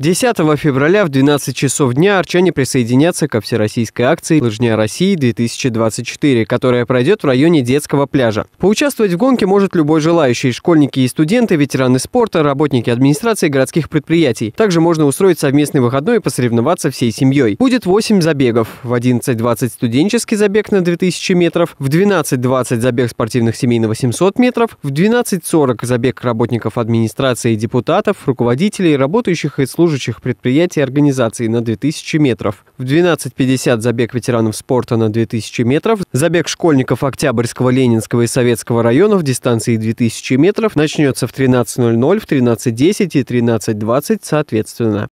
10 февраля в 12 часов дня арчане присоединятся ко всероссийской акции «Лыжня России-2024», которая пройдет в районе детского пляжа. Поучаствовать в гонке может любой желающий – школьники и студенты, ветераны спорта, работники администрации городских предприятий. Также можно устроить совместный выходной и посоревноваться всей семьей. Будет 8 забегов. В 11.20 студенческий забег на 2000 метров, в 12.20 забег спортивных семей на 800 метров, в 12.40 забег работников администрации и депутатов, руководителей, работающих и служб служащих предприятий и организаций на 2000 метров. В 12.50 забег ветеранов спорта на 2000 метров, забег школьников Октябрьского, Ленинского и Советского районов дистанции 2000 метров начнется в 13.00, в 13.10 и 13.20 соответственно.